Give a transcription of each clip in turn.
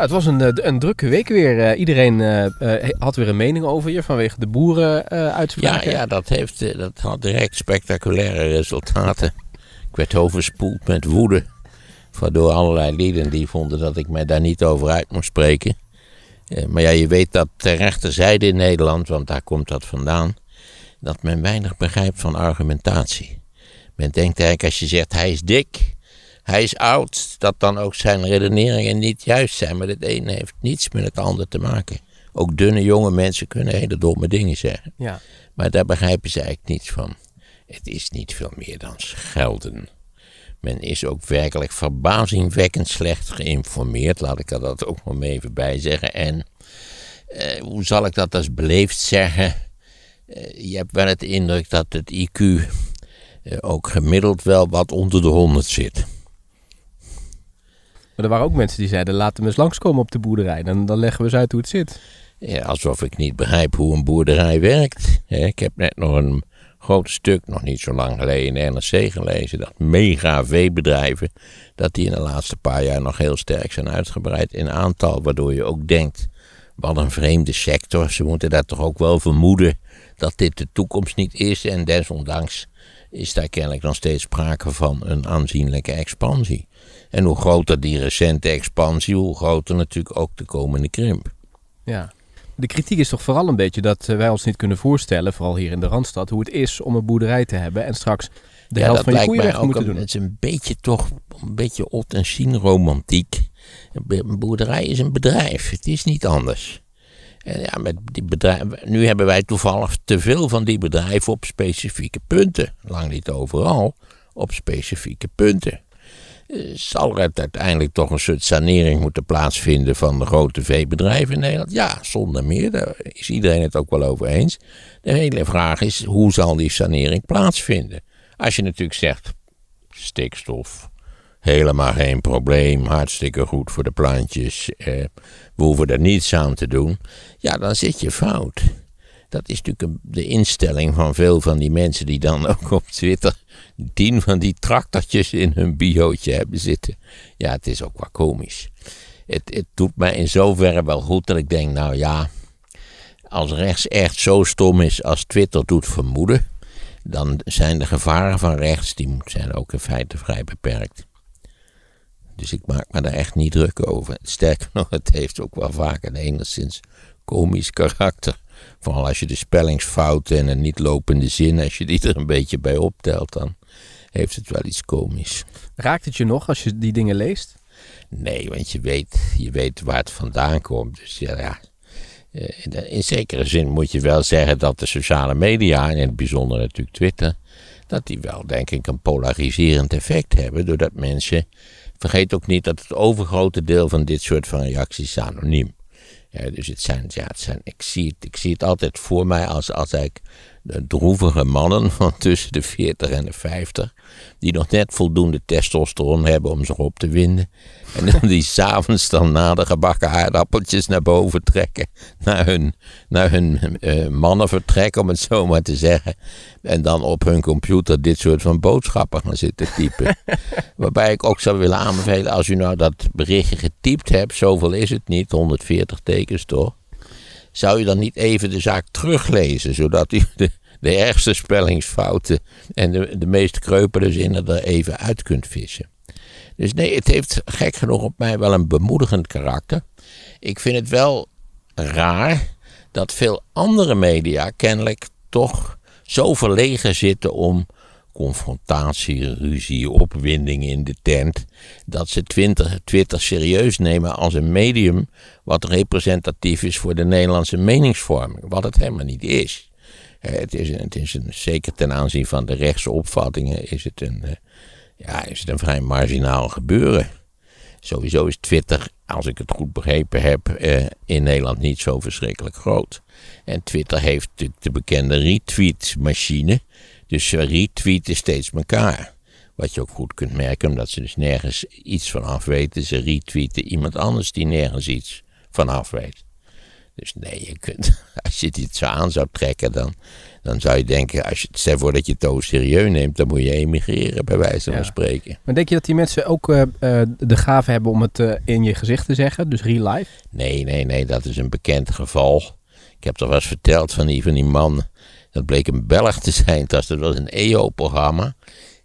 het was een, eh, een, drukke week weer. Eh, iedereen eh, had weer een mening over je vanwege de boeren Uh, ja, ja dat, heeft, dat had direct spectaculaire resultaten. Ik werd overspoeld met woede. Waardoor allerlei lieden die vonden dat ik mij daar niet over uit moest spreken. maar ja, je weet dat ter rechterzijde in Nederland, want daar komt dat vandaan, dat men weinig begrijpt van argumentatie. Men denkt eigenlijk als je zegt hij is dik, hij is oud, dat dan ook zijn redeneringen niet juist zijn. Maar het ene heeft niets met het ander te maken. Ook dunne jonge mensen kunnen hele domme dingen zeggen. Ja. Maar daar begrijpen ze eigenlijk niets van. Het is niet veel meer dan schelden. Men is ook werkelijk verbazingwekkend slecht geïnformeerd. Laat ik er dat ook nog even bij zeggen. En eh, hoe zal ik dat als beleefd zeggen? Eh, je hebt wel het indruk dat het IQ eh, ook gemiddeld wel wat onder de 100 zit. Maar er waren ook mensen die zeiden, laten we eens langskomen op de boerderij. Dan, dan leggen we eens uit hoe het zit. Ja, alsof ik niet begrijp hoe een boerderij werkt. Ik heb net nog een groot stuk, nog niet zo lang geleden, in NRC gelezen. Dat mega veebedrijven, dat die in de laatste paar jaar nog heel sterk zijn uitgebreid in aantal. Waardoor je ook denkt, wat een vreemde sector. Ze moeten daar toch ook wel vermoeden dat dit de toekomst niet is. En desondanks is daar kennelijk nog steeds sprake van een aanzienlijke expansie. En hoe groter die recente expansie, hoe groter natuurlijk ook de komende krimp. Ja. De kritiek is toch vooral een beetje dat eh, wij ons niet kunnen voorstellen, vooral hier in de Randstad, hoe het is om een boerderij te hebben en straks de helft van je koeien weg te doen. Het is een beetje toch een beetje ot en zien romantiek. Een boerderij is een bedrijf, het is niet anders. En ja, met die bedrijven, nu hebben wij toevallig te veel van die bedrijven op specifieke punten. Lang niet overal, op specifieke punten. Eh, zal er uiteindelijk toch een soort sanering moeten plaatsvinden van de grote veebedrijven in Nederland? Ja, zonder meer. Daar is iedereen het ook wel over eens. De hele vraag is, hoe zal die sanering plaatsvinden? Als je natuurlijk zegt, stikstof, Helemaal geen probleem, hartstikke goed voor de plantjes. Eh, we hoeven er niets aan te doen. Ja, dan zit je fout. Dat is natuurlijk de instelling van veel van die mensen die dan ook op Twitter tien van die tractortjes in hun biootje hebben zitten. Ja, het is ook wel komisch. Het, het doet mij in zoverre wel goed dat ik denk, nou ja, als rechts echt zo stom is als Twitter doet vermoeden, dan zijn de gevaren van rechts, die zijn ook in feite vrij beperkt. Dus ik maak me daar echt niet druk over. Sterker nog, het heeft ook wel vaak een enigszins komisch karakter. Vooral als je de spellingsfouten en een niet lopende zin, als je die er een beetje bij optelt, dan heeft het wel iets komisch. Raakt het je nog als je die dingen leest? Nee, want je weet, je weet waar het vandaan komt. Dus ja, ja. Eh, in zekere zin moet je wel zeggen dat de sociale media, en in het bijzonder natuurlijk Twitter, dat die wel denk ik een polariserend effect hebben, doordat mensen Vergeet ook niet dat het overgrote deel van dit soort van reacties anoniem. Ja, dus het zijn, ja, het zijn, ik, zie het, ik zie het altijd voor mij als, als ik droevige mannen van tussen de 40 en de 50, die nog net voldoende testosteron hebben om zich op te winden. En dan die s'avonds dan na de gebakken aardappeltjes naar boven trekken, naar hun, naar hun eh, mannenvertrek, om het zo maar te zeggen. En dan op hun computer dit soort van boodschappen gaan zitten typen. Waarbij ik ook zou willen aanbevelen, als u nou dat berichtje getypt hebt, zoveel is het niet, 140 tekens toch? zou u dan niet even de zaak teruglezen, zodat u de, de ergste spellingsfouten en de, de meest kreupele zinnen er even uit kunt vissen. Dus nee, het heeft gek genoeg op mij wel een bemoedigend karakter. Ik vind het wel raar dat veel andere media kennelijk toch zo verlegen zitten om confrontatie, ruzie, opwinding in de tent. Dat ze Twitter, Twitter serieus nemen als een medium wat representatief is voor de Nederlandse meningsvorming, wat het helemaal niet is. Eh, het is, is een, zeker ten aanzien van de rechtse opvattingen is het een, eh, ja, is het vrij marginaal gebeuren. Sowieso is Twitter, als ik het goed begrepen heb, eh, in Nederland niet zo verschrikkelijk groot. En Twitter heeft de bekende retweet-machine. Dus ze retweeten steeds elkaar. Wat je ook goed kunt merken, omdat ze dus nergens iets van af weten. Ze retweeten iemand anders die nergens iets van af weet. Dus nee, je kunt, je het zo aan zou trekken, dan, dan zou je denken, als je, stel voor dat je het zo serieus neemt, dan moet je emigreren, bij wijze van spreken. Maar denk je dat die mensen ook eh, eh, de gave hebben om het eh, in je gezicht te zeggen, dus real life? Nee, nee, nee, dat is een bekend geval. Ik heb er wel eens verteld van die, van die man, dat bleek een Belg te zijn, dat was een EO-programma.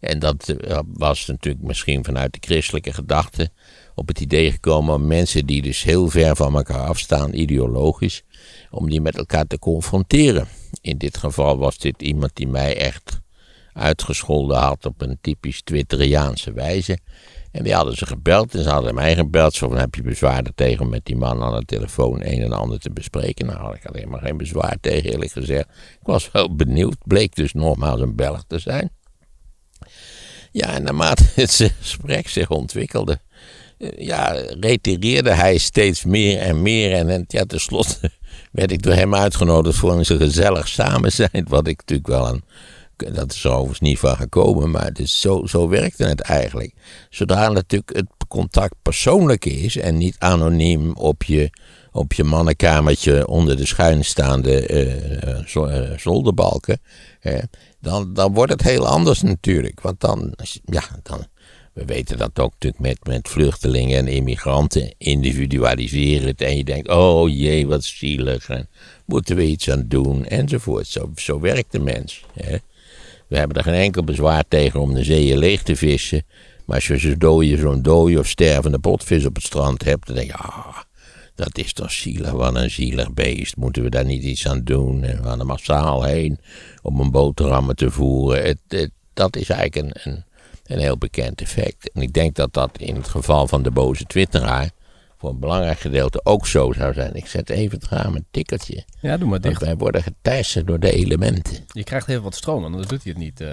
En dat eh, was natuurlijk misschien vanuit de christelijke gedachte op het idee gekomen om mensen die dus heel ver van elkaar afstaan, ideologisch, om die met elkaar te confronteren. In dit geval was dit iemand die mij echt uitgescholden had op een typisch Twitteriaanse wijze. En die hadden ze gebeld en ze hadden mij gebeld. Zo van, heb je bezwaar tegen om met die man aan de telefoon een en ander te bespreken? Nou had ik alleen maar geen bezwaar tegen eerlijk gezegd. Ik was wel benieuwd, bleek dus nogmaals een Belg te zijn. Ja, en naarmate het gesprek zich ontwikkelde, eh, ja, retireerde hij steeds meer en meer. En, en ja, tenslotte werd ik door hem uitgenodigd voor een gezellig samen zijn, wat ik natuurlijk wel een dat is er overigens niet van gekomen, maar het is zo, zo werkte het eigenlijk. Zodra natuurlijk het contact persoonlijk is en niet anoniem op je, op je mannenkamertje onder de schuin staande eh, eh, eh, zolderbalken, dan, dan wordt het heel anders natuurlijk. Want dan, ja, dan, we weten dat ook natuurlijk met, met vluchtelingen en immigranten. Individualiseren het en je denkt, oh jee, wat zielig. En moeten we iets aan doen enzovoort. Zo, zo werkt de mens. Hè? We hebben er geen enkel bezwaar tegen om de zeeën leeg te vissen. Maar als je zo'n dode, zo'n dode of stervende potvis op het strand hebt, dan denk je, ah, dat is toch zielig, wat een zielig beest. Moeten we daar niet iets aan doen? En we gaan er massaal heen om een boterhammen te voeren. het, dat is eigenlijk een, een, een heel bekend effect. En ik denk dat dat in het geval van de boze twitteraar voor een belangrijk gedeelte ook zo zou zijn. Ik zet even het raam een tikkeltje. Ja, doe maar dicht. Want wij worden geteisterd door de elementen. Je krijgt heel wat stroom, anders doet hij het niet.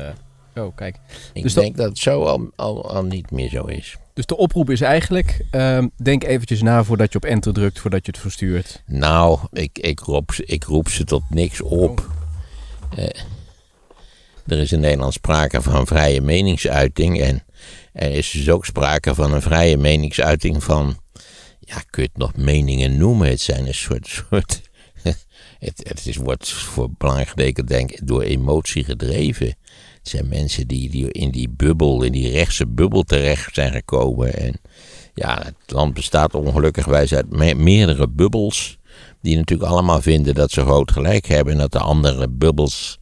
oh, kijk. Ik dus denk dat... dat het zo al, al, al, niet meer zo is. Dus de oproep is eigenlijk, ehm, denk eventjes na voordat je op enter drukt, voordat je het verstuurt. Nou, ik, ik, roep, ik roep ze tot niks op. Oh. Eh, er is in Nederland sprake van vrije meningsuiting en er is dus ook sprake van een vrije meningsuiting van ja, kun je het nog meningen noemen? Het zijn een soort, soort het, het is, wordt voor belangrijk deken, denk ik, door emotie gedreven. Het zijn mensen die, die in die bubbel, in die rechtse bubbel terecht zijn gekomen. En ja, het land bestaat ongelukkigwijs uit meerdere bubbels. Die natuurlijk allemaal vinden dat ze groot gelijk hebben. En dat de andere bubbels,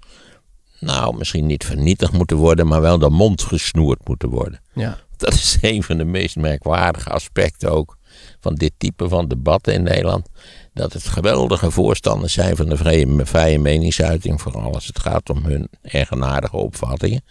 nou, misschien niet vernietigd moeten worden, maar wel de mond gesnoerd moeten worden. Ja. Dat is een van de meest merkwaardige aspecten ook van dit type van debatten in Nederland. Dat het geweldige voorstanders zijn van de vrije, meningsuiting, vooral als het gaat om hun eigenaardige opvattingen.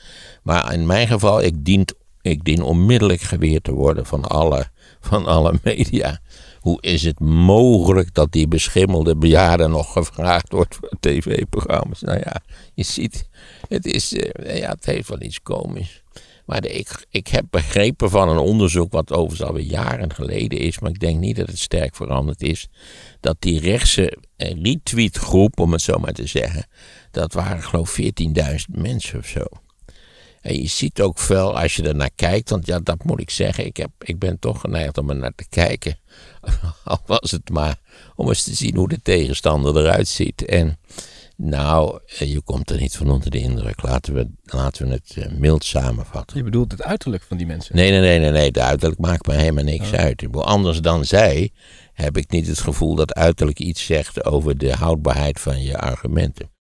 Maar in mijn geval, ik, dient, ik dien onmiddellijk geweerd te worden van alle, van alle media. Hoe is het mogelijk dat die beschimmelde bejaarde nog gevraagd wordt voor tv-programma's? Nou ja, je ziet, het, is, eh, ja, het heeft wel iets komisch. Maar ik, ik heb begrepen van een onderzoek, wat overigens alweer jaren geleden is, maar ik denk niet dat het sterk veranderd is, dat die rechtse eh, retweetgroep, om het zo maar te zeggen, dat waren geloof 14.000 mensen of zo. En je ziet ook veel als je er naar kijkt, want ja, dat moet ik zeggen, ik, heb, ik ben toch geneigd om er naar te kijken. Al was het maar om eens te zien hoe de tegenstander eruit ziet. En nou, eh, je komt er niet van onder de indruk. Laten we, laten we het eh, mild samenvatten. Je bedoelt het uiterlijk van die mensen? Nee, nee, nee, nee. nee. De uiterlijk maakt me helemaal niks oh. uit. Anders dan zij heb ik niet het gevoel dat uiterlijk iets zegt over de houdbaarheid van je argumenten.